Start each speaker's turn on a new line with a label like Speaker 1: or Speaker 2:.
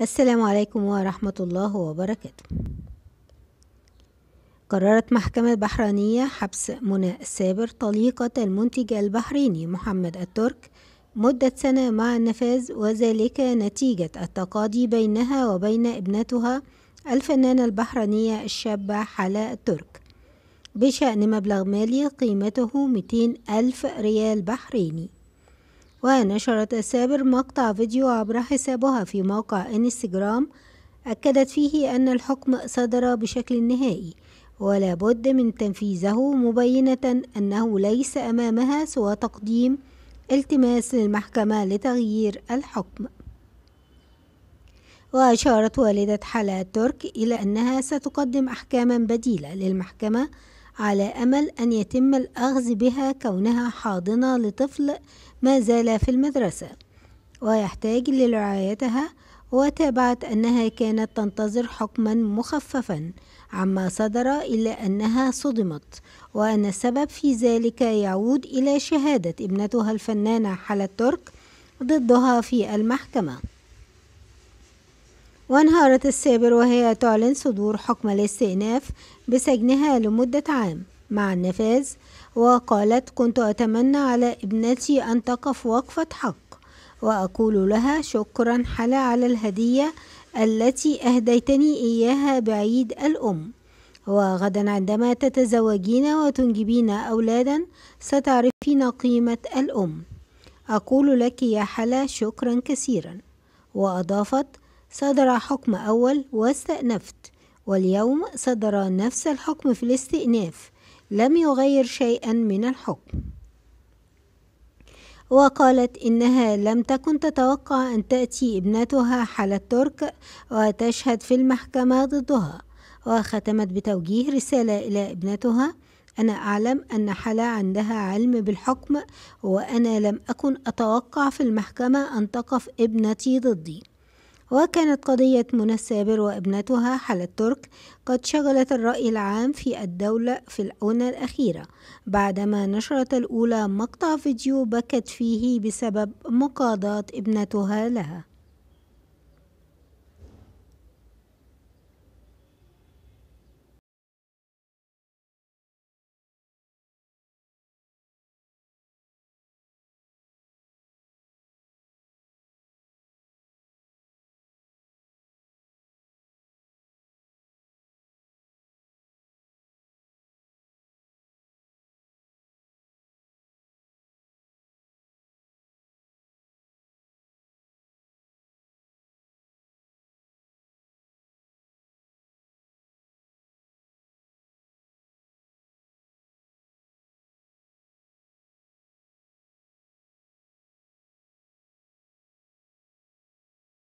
Speaker 1: السلام عليكم ورحمة الله وبركاته قررت محكمة بحرينية حبس منى السابر طليقة المنتج البحريني محمد الترك مدة سنة مع النفاذ وذلك نتيجة التقاضي بينها وبين ابنتها الفنانة البحرينية الشابة حلا الترك بشأن مبلغ مالي قيمته 200 ألف ريال بحريني ونشرت السابر مقطع فيديو عبر حسابها في موقع انستجرام أكدت فيه أن الحكم صدر بشكل نهائي ولا بد من تنفيذه مبينة أنه ليس أمامها سوى تقديم التماس للمحكمة لتغيير الحكم وأشارت والدة حلا ترك إلى أنها ستقدم أحكاما بديلة للمحكمة على أمل أن يتم الأخذ بها كونها حاضنة لطفل ما زال في المدرسة ويحتاج لرعايتها وتابعت أنها كانت تنتظر حكما مخففا عما صدر إلا أنها صدمت وأن السبب في ذلك يعود إلى شهادة ابنتها الفنانة حلا الترك ضدها في المحكمة وانهارت السابر وهي تعلن صدور حكم الاستئناف بسجنها لمدة عام مع النفاذ وقالت كنت أتمنى على ابنتي أن تقف وقفة حق وأقول لها شكرا حلا على الهدية التي أهديتني إياها بعيد الأم وغدا عندما تتزوجين وتنجبين أولادا ستعرفين قيمة الأم أقول لك يا حلا شكرا كثيرا وأضافت صدر حكم أول واستأنفت واليوم صدر نفس الحكم في الاستئناف لم يغير شيئا من الحكم وقالت إنها لم تكن تتوقع أن تأتي ابنتها حالة ترك وتشهد في المحكمة ضدها وختمت بتوجيه رسالة إلى ابنتها أنا أعلم أن حلا عندها علم بالحكم وأنا لم أكن أتوقع في المحكمة أن تقف ابنتي ضدي وكانت قضية منى السابر وابنتها حالة الترك قد شغلت الرأي العام في الدولة في الآونة الأخيرة بعدما نشرت الأولى مقطع فيديو بكت فيه بسبب مقاضاة ابنتها لها